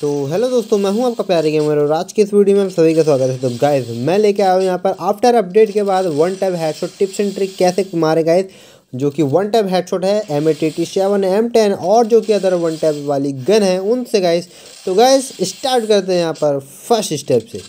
तो हेलो दोस्तों मैं हूं आपका प्यारे गेमर और आज की इस वीडियो में आप सभी का स्वागत है तो गाइस मैं लेके आया हूं यहां पर आफ्टर अपडेट के बाद one tap headshot tips and trick कैसे मारे गाइस जो कि वन टैप हेडशॉट है M A T T seven M ten और जो कि अदर वन टैप वाली गन है उनसे गाइस तो गाइस स्टार्ट करते हैं यहाँ पर फर्स्ट स्टेप से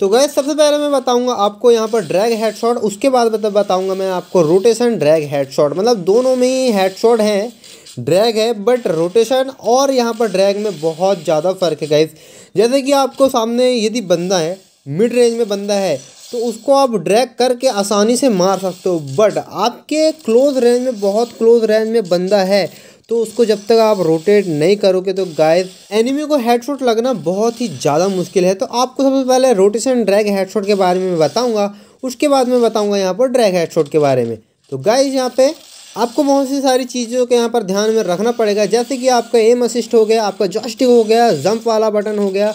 तो गैस सबसे पहले मैं बताऊंगा आपको यहाँ पर ड्रैग हेडशॉट उसके बाद मतलब बताऊंगा मैं आपको रोटेशन ड्रैग हेडशॉट मतलब दोनों में ही हेडशॉट हैं ड्रैग है बट रोटेशन और यहाँ पर ड्रैग में बहुत ज़्यादा फ़र्क है गाइज जैसे कि आपको सामने यदि बंदा है मिड रेंज में बंदा है तो उसको आप ड्रैग करके आसानी से मार सकते हो बट आपके क्लोज रेंज में बहुत क्लोज रेंज में बंदा है तो उसको जब तक आप रोटेट नहीं करोगे तो गाइस एनिमी को हेडशॉट लगना बहुत ही ज़्यादा मुश्किल है तो आपको सबसे पहले रोटेशन ड्रैग हेडशॉट के बारे में बताऊंगा उसके बाद में बताऊंगा यहाँ पर ड्रैग हेडशॉट के बारे में तो गाइस यहाँ पे आपको बहुत सी सारी चीज़ों के यहाँ पर ध्यान में रखना पड़ेगा जैसे कि आपका एम असिस्ट हो गया आपका जॉस्टिक हो गया जंप वाला बटन हो गया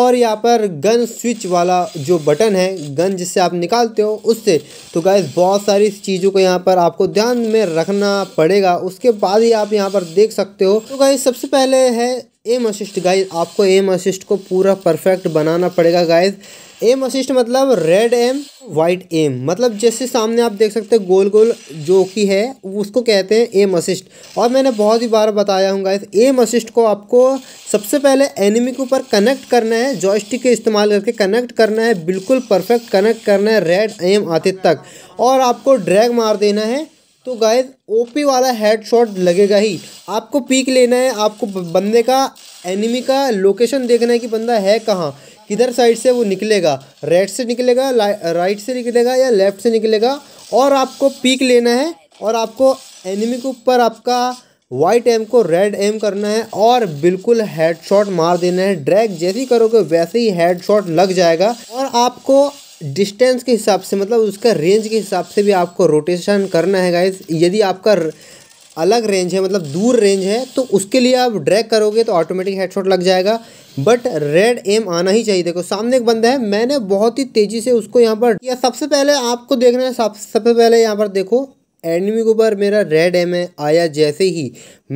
और यहाँ पर गन स्विच वाला जो बटन है गन जिससे आप निकालते हो उससे तो गैस बहुत सारी चीज़ों को यहाँ पर आपको ध्यान में रखना पड़ेगा उसके बाद ही आप यहाँ पर देख सकते हो तो गैस सबसे पहले है एम असिस्ट गाइज आपको एम असिस्ट को पूरा परफेक्ट बनाना पड़ेगा गाइज एम असिस्ट मतलब रेड एम वाइट एम मतलब जैसे सामने आप देख सकते हैं गोल गोल जो कि है उसको कहते हैं एम असिस्ट और मैंने बहुत ही बार बताया हूँ गाइज एम असिस्ट को आपको सबसे पहले एनिमी के ऊपर कनेक्ट करना है जॉयस्टिक के इस्तेमाल करके कनेक्ट करना है बिल्कुल परफेक्ट कनेक्ट करना है रेड एम आते तक और आपको ड्रैग मार देना है तो गाइज ओपी वाला हेड शॉट लगेगा ही आपको पीक लेना है आपको बंदे का एनिमी का लोकेशन देखना है कि बंदा है कहाँ किधर साइड से वो निकलेगा रेड से निकलेगा राइट से निकलेगा या लेफ्ट से निकलेगा और आपको पीक लेना है और आपको एनिमी के ऊपर आपका वाइट एम को रेड एम करना है और बिल्कुल हेडशॉट मार देना है ड्रैग जैसे ही करोगे वैसे ही हेडशॉट लग जाएगा और आपको डिस्टेंस के हिसाब से मतलब उसका रेंज के हिसाब से भी आपको रोटेशन करना है गाइज यदि आपका अलग रेंज है मतलब दूर रेंज है तो उसके लिए आप ड्रैग करोगे तो ऑटोमेटिक हेडशॉट लग जाएगा बट रेड एम आना ही चाहिए देखो सामने एक बंदा है मैंने बहुत ही तेज़ी से उसको यहाँ पर या सबसे पहले आपको देखना है सब सबसे पहले यहाँ पर देखो एनिमी के ऊपर मेरा रेड एम है आया जैसे ही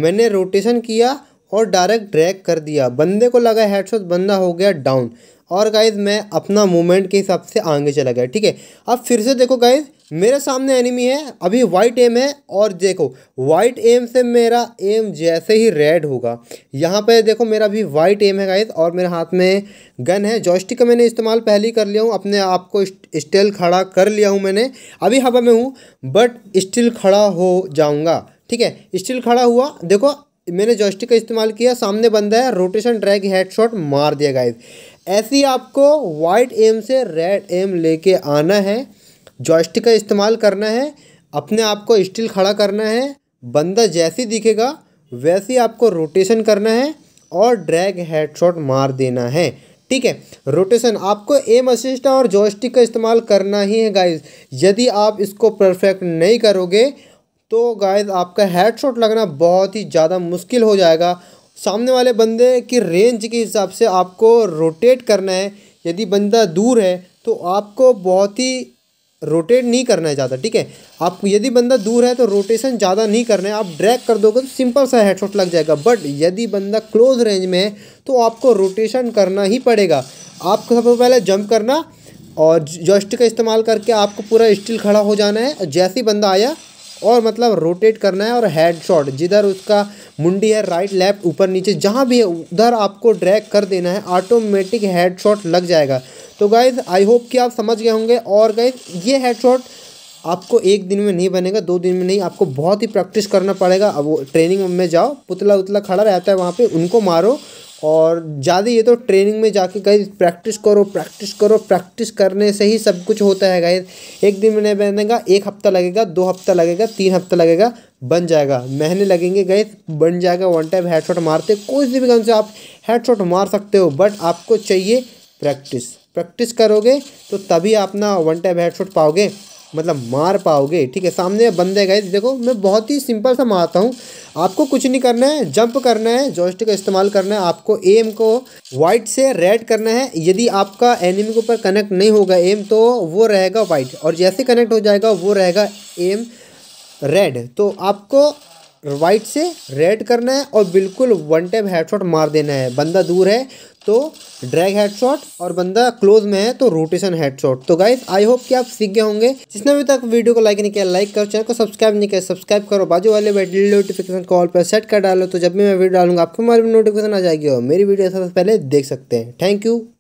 मैंने रोटेशन किया और डायरेक्ट ड्रैग कर दिया बंदे को लगा हेडशॉट बंदा हो गया डाउन और गाइज मैं अपना मूवमेंट के हिसाब से आगे चला गया ठीक है अब फिर से देखो गाइज मेरे सामने एनिमी है अभी वाइट एम है और देखो वाइट एम से मेरा एम जैसे ही रेड होगा यहाँ पे देखो मेरा अभी वाइट एम है गाइज और मेरे हाथ में गन है जॉयस्टिक का मैंने इस्तेमाल पहले ही कर लिया हूँ अपने आप को स्टिल खड़ा कर लिया हूँ मैंने अभी हवा में हूँ बट स्टिल खड़ा हो जाऊँगा ठीक है स्टिल खड़ा हुआ देखो मैंने जॉयस्टिक का इस्तेमाल किया सामने बंदा है रोटेशन ड्रैग हेड शॉट मार दिया गाइज ऐसे ही आपको वाइट एम से रेड एम लेके आना है जॉयस्टिक का इस्तेमाल करना है अपने आप को स्टिल खड़ा करना है बंदा जैसे दिखेगा वैसे आपको रोटेशन करना है और ड्रैग हेडशॉट मार देना है ठीक है रोटेशन आपको एम असिस्ट और जॉयस्टिक का इस्तेमाल करना ही है गाइज यदि आप इसको परफेक्ट नहीं करोगे तो गाइज आपका हेड शॉट लगना बहुत ही ज़्यादा मुश्किल हो जाएगा सामने वाले बंदे की रेंज के हिसाब से आपको रोटेट करना है यदि बंदा दूर है तो आपको बहुत ही रोटेट नहीं करना है ज़्यादा ठीक है आप यदि बंदा दूर है तो रोटेशन ज़्यादा नहीं करना है आप ड्रैग कर दोगे तो सिंपल सा हेडशॉट लग जाएगा बट यदि बंदा क्लोज रेंज में है तो आपको रोटेशन करना ही पड़ेगा आपको सबसे पहले जंप करना और जॉस्टिक का इस्तेमाल करके आपको पूरा स्टिल खड़ा हो जाना है जैसे ही बंदा आया और मतलब रोटेट करना है और हेड शॉट जिधर उसका मुंडी है राइट लेफ्ट ऊपर नीचे जहाँ भी है उधर आपको ड्रैग कर देना है ऑटोमेटिक हेड शॉट लग जाएगा तो गाइज़ आई होप कि आप समझ गए होंगे और गाइज ये हेड शॉट आपको एक दिन में नहीं बनेगा दो दिन में नहीं आपको बहुत ही प्रैक्टिस करना पड़ेगा अब वो ट्रेनिंग में जाओ पुतला उतला खड़ा रहता है वहाँ पर उनको मारो और ज़्यादा ये तो ट्रेनिंग में जाके गई प्रैक्टिस करो प्रैक्टिस करो प्रैक्टिस करने से ही सब कुछ होता है गई एक दिन मैंने बनेगा एक हफ्ता लगेगा दो हफ्ता लगेगा तीन हफ्ता लगेगा बन जाएगा महीने लगेंगे गए बन जाएगा वन टाइम हेड शॉट मारते कोई भी गन से आप हेड शॉट मार सकते हो बट आपको चाहिए प्रैक्टिस प्रैक्टिस करोगे तो तभी आप ना वन टाइम हेड शॉट पाओगे मतलब मार पाओगे ठीक है सामने बंदे गए देखो मैं बहुत ही सिंपल सा मारता हूँ आपको कुछ नहीं करना है जंप करना है जॉयस्टिक का इस्तेमाल करना है आपको एम को वाइट से रेड करना है यदि आपका एनिमी के ऊपर कनेक्ट नहीं होगा एम तो वो रहेगा वाइट और जैसे कनेक्ट हो जाएगा वो रहेगा एम रेड तो आपको राइट से रेड करना है और बिल्कुल वन टाइम हेडशॉट मार देना है बंदा दूर है तो ड्रैग हेडशॉट और बंदा क्लोज में है तो रोटेशन हेडशॉट तो गाइज आई होप कि आप सीख गए होंगे जिसने अभी तक वीडियो को लाइक नहीं किया लाइक करो चैनल को सब्सक्राइब नहीं किया सब्सक्राइब करो बाजू वाले नोटिफिकेशन कॉल पर सेट कर डालो तो जब भी मैं वीडियो डालूंगा आपको हमारे नोटिफिकेशन आ जाएगी और मेरी वीडियो सबसे पहले देख सकते हैं थैंक यू